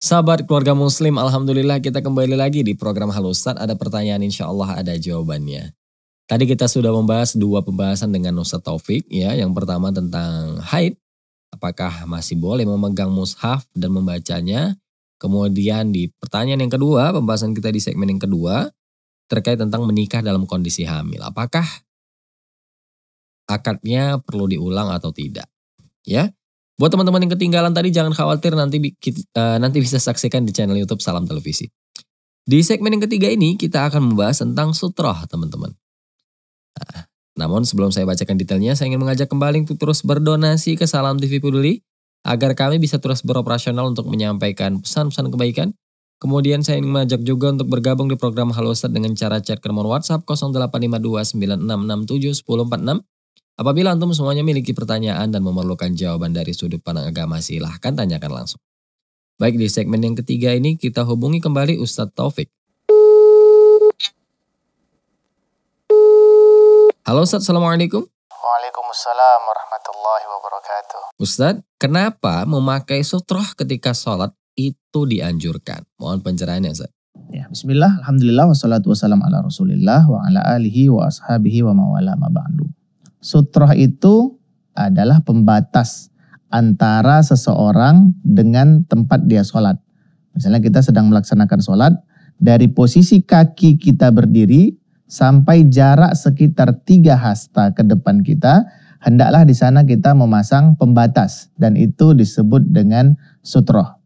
Sahabat keluarga muslim, Alhamdulillah kita kembali lagi di program Halusat. Ada pertanyaan insya Allah ada jawabannya. Tadi kita sudah membahas dua pembahasan dengan Nusa Taufik. ya. Yang pertama tentang haid. Apakah masih boleh memegang mushaf dan membacanya? Kemudian di pertanyaan yang kedua, pembahasan kita di segmen yang kedua, terkait tentang menikah dalam kondisi hamil. Apakah akadnya perlu diulang atau tidak? Ya. Buat teman-teman yang ketinggalan tadi jangan khawatir nanti uh, nanti bisa saksikan di channel YouTube Salam Televisi. Di segmen yang ketiga ini kita akan membahas tentang sutroh, teman-teman. Nah, namun sebelum saya bacakan detailnya, saya ingin mengajak kembali untuk terus berdonasi ke Salam TV Peduli agar kami bisa terus beroperasional untuk menyampaikan pesan-pesan kebaikan Kemudian saya ingin mengajak juga untuk bergabung di program Halo Ustaz dengan cara chat ke nomor WhatsApp 085296671046. Apabila antum semuanya memiliki pertanyaan dan memerlukan jawaban dari sudut pandang agama silahkan tanyakan langsung. Baik di segmen yang ketiga ini kita hubungi kembali Ustadz Taufik. Halo Ustadz, Assalamualaikum. Waalaikumsalam warahmatullahi wabarakatuh. Ustadz, kenapa memakai sutroh ketika sholat itu dianjurkan. Mohon pencerahannya Ustaz. Ya, bismillah, alhamdulillah, wassalatu wassalam ala rasulillah wa ala alihi wa ashabihi wa mawala ma ba'du. Sutroh itu adalah pembatas antara seseorang dengan tempat dia sholat. Misalnya kita sedang melaksanakan sholat, dari posisi kaki kita berdiri sampai jarak sekitar tiga hasta ke depan kita, hendaklah di sana kita memasang pembatas dan itu disebut dengan sutroh.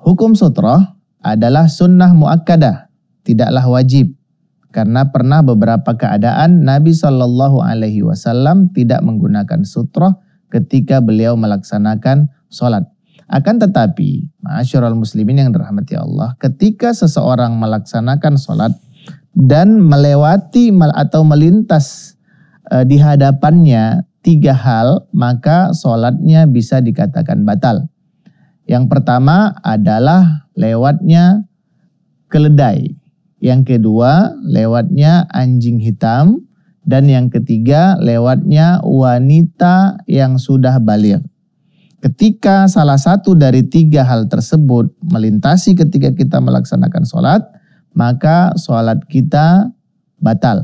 Hukum sutroh adalah sunnah muakkadah, tidaklah wajib. Karena pernah beberapa keadaan Nabi Shallallahu Alaihi Wasallam tidak menggunakan sutra ketika beliau melaksanakan sholat. Akan tetapi, masyarul muslimin yang dirahmati Allah, ketika seseorang melaksanakan sholat dan melewati atau melintas e, di hadapannya tiga hal, maka sholatnya bisa dikatakan batal. Yang pertama adalah lewatnya keledai. Yang kedua lewatnya anjing hitam. Dan yang ketiga lewatnya wanita yang sudah balik. Ketika salah satu dari tiga hal tersebut melintasi ketika kita melaksanakan sholat, maka sholat kita batal.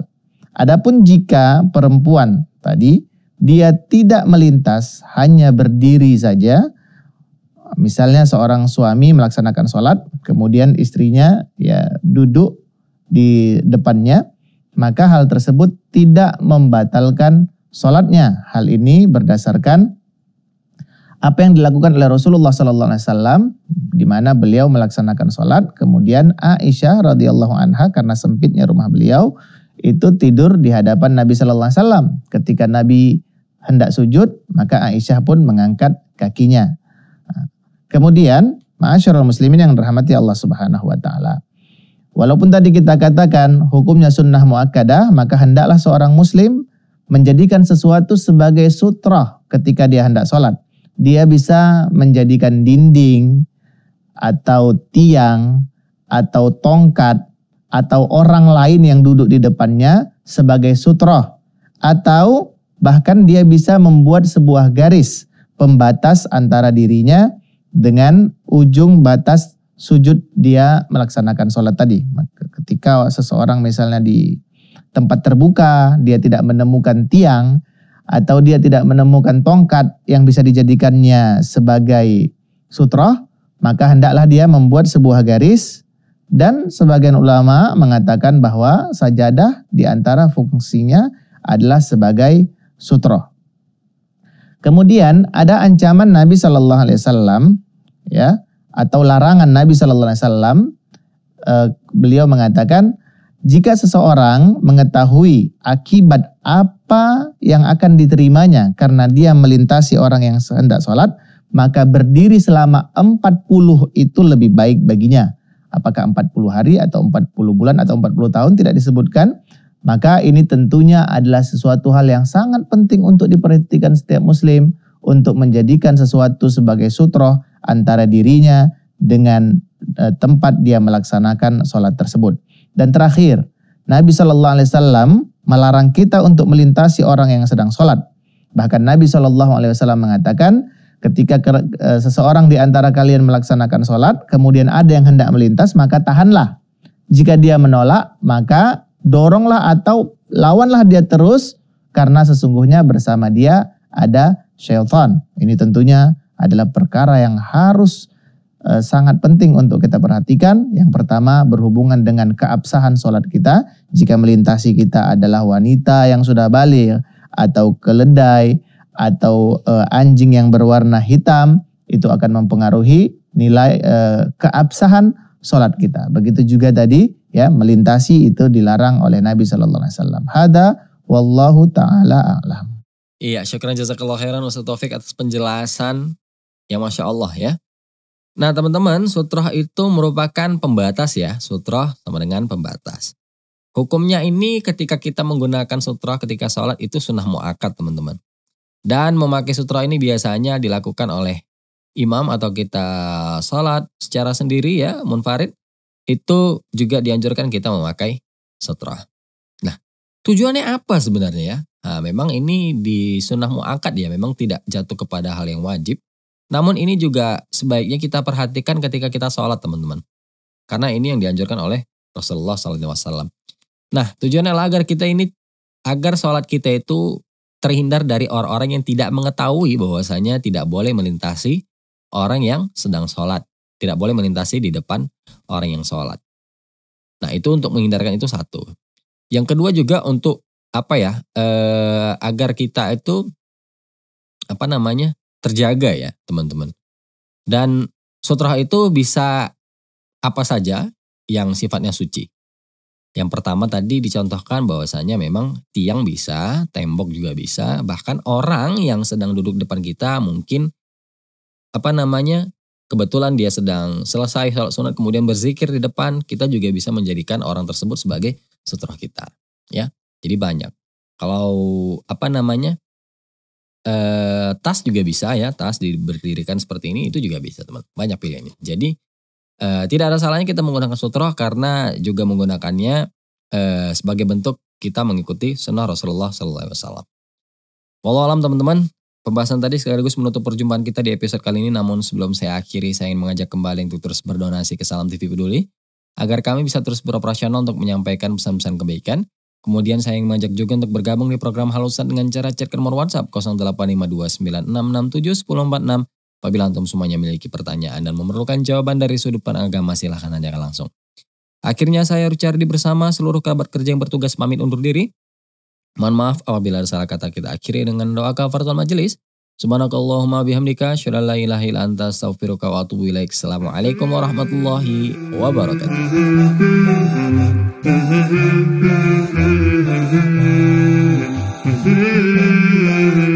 Adapun jika perempuan tadi dia tidak melintas, hanya berdiri saja, Misalnya seorang suami melaksanakan sholat, kemudian istrinya ya duduk di depannya, maka hal tersebut tidak membatalkan sholatnya. Hal ini berdasarkan apa yang dilakukan oleh Rasulullah Sallallahu Alaihi Wasallam, di mana beliau melaksanakan sholat, kemudian Aisyah radhiyallahu anha karena sempitnya rumah beliau itu tidur di hadapan Nabi Sallallahu Alaihi Wasallam. Ketika Nabi hendak sujud, maka Aisyah pun mengangkat kakinya. Kemudian, ma'asyiral muslimin yang dirahmati Allah Subhanahu wa taala. Walaupun tadi kita katakan hukumnya sunnah muakkadah, maka hendaklah seorang muslim menjadikan sesuatu sebagai sutra ketika dia hendak sholat. Dia bisa menjadikan dinding atau tiang atau tongkat atau orang lain yang duduk di depannya sebagai sutra atau bahkan dia bisa membuat sebuah garis pembatas antara dirinya dengan ujung batas sujud dia melaksanakan sholat tadi. Ketika seseorang misalnya di tempat terbuka, dia tidak menemukan tiang, atau dia tidak menemukan tongkat yang bisa dijadikannya sebagai sutroh, maka hendaklah dia membuat sebuah garis. Dan sebagian ulama mengatakan bahwa sajadah di antara fungsinya adalah sebagai sutroh. Kemudian ada ancaman Nabi Shallallahu Alaihi Wasallam ya atau larangan Nabi Shallallahu Alaihi Wasallam eh, beliau mengatakan jika seseorang mengetahui akibat apa yang akan diterimanya karena dia melintasi orang yang hendak sholat, maka berdiri selama 40 itu lebih baik baginya. Apakah 40 hari atau 40 bulan atau 40 tahun tidak disebutkan. Maka ini tentunya adalah sesuatu hal yang sangat penting untuk diperhatikan setiap muslim untuk menjadikan sesuatu sebagai sutroh antara dirinya dengan eh, tempat dia melaksanakan sholat tersebut. Dan terakhir, Nabi Shallallahu Alaihi Wasallam melarang kita untuk melintasi orang yang sedang sholat. Bahkan Nabi Shallallahu Alaihi Wasallam mengatakan, ketika eh, seseorang di antara kalian melaksanakan sholat, kemudian ada yang hendak melintas, maka tahanlah. Jika dia menolak, maka doronglah atau lawanlah dia terus karena sesungguhnya bersama dia ada syaitan. Ini tentunya adalah perkara yang harus e, sangat penting untuk kita perhatikan. Yang pertama berhubungan dengan keabsahan sholat kita. Jika melintasi kita adalah wanita yang sudah balik atau keledai atau e, anjing yang berwarna hitam, itu akan mempengaruhi nilai e, keabsahan sholat kita. Begitu juga tadi ya melintasi itu dilarang oleh Nabi Shallallahu Alaihi Wasallam. Hada wallahu taala alam. Iya, syukran jazakallah khairan Ustaz Taufik atas penjelasan Ya Masya Allah ya. Nah teman-teman, sutra itu merupakan pembatas ya. sutra sama dengan pembatas. Hukumnya ini ketika kita menggunakan sutra ketika sholat itu sunnah mu'akad teman-teman. Dan memakai sutra ini biasanya dilakukan oleh imam atau kita sholat secara sendiri ya, munfarid. Itu juga dianjurkan kita memakai sutra. Nah, tujuannya apa sebenarnya ya? Nah, memang ini di sunnah mu'akad ya, memang tidak jatuh kepada hal yang wajib. Namun ini juga sebaiknya kita perhatikan ketika kita sholat teman-teman. Karena ini yang dianjurkan oleh Rasulullah SAW. Nah tujuannya adalah agar kita ini, agar sholat kita itu terhindar dari orang-orang yang tidak mengetahui bahwasanya tidak boleh melintasi orang yang sedang sholat. Tidak boleh melintasi di depan orang yang sholat. Nah itu untuk menghindarkan itu satu. Yang kedua juga untuk apa ya, eh, agar kita itu apa namanya terjaga ya teman-teman. Dan sutra itu bisa apa saja yang sifatnya suci. Yang pertama tadi dicontohkan bahwasanya memang tiang bisa, tembok juga bisa, bahkan orang yang sedang duduk depan kita mungkin apa namanya kebetulan dia sedang selesai sholat sunat kemudian berzikir di depan kita juga bisa menjadikan orang tersebut sebagai sutra kita ya jadi banyak kalau apa namanya eh, tas juga bisa ya, tas diberdirikan seperti ini itu juga bisa teman. Banyak pilihannya. Jadi eh, tidak ada salahnya kita menggunakan sutroh karena juga menggunakannya eh, sebagai bentuk kita mengikuti sunnah Rasulullah SAW. Walau alam teman-teman, Pembahasan tadi sekaligus menutup perjumpaan kita di episode kali ini, namun sebelum saya akhiri, saya ingin mengajak kembali untuk terus berdonasi ke Salam TV Peduli, agar kami bisa terus beroperasional untuk menyampaikan pesan-pesan kebaikan, Kemudian saya ingin mengajak juga untuk bergabung di program Halo dengan cara chat ke nomor WhatsApp 085296671046. Apabila antum semuanya memiliki pertanyaan dan memerlukan jawaban dari sudut pandang agama, silahkan tanyakan langsung. Akhirnya saya Rucardi bersama seluruh kabar kerja yang bertugas pamit undur diri. Mohon maaf apabila ada salah kata kita akhiri dengan doa kafaratul majelis. Subhanakallahumma bihamdika syada la ilaha illa anta astaghfiruka wa atubu ilaik. Assalamualaikum warahmatullahi wabarakatuh. Mm-hmm.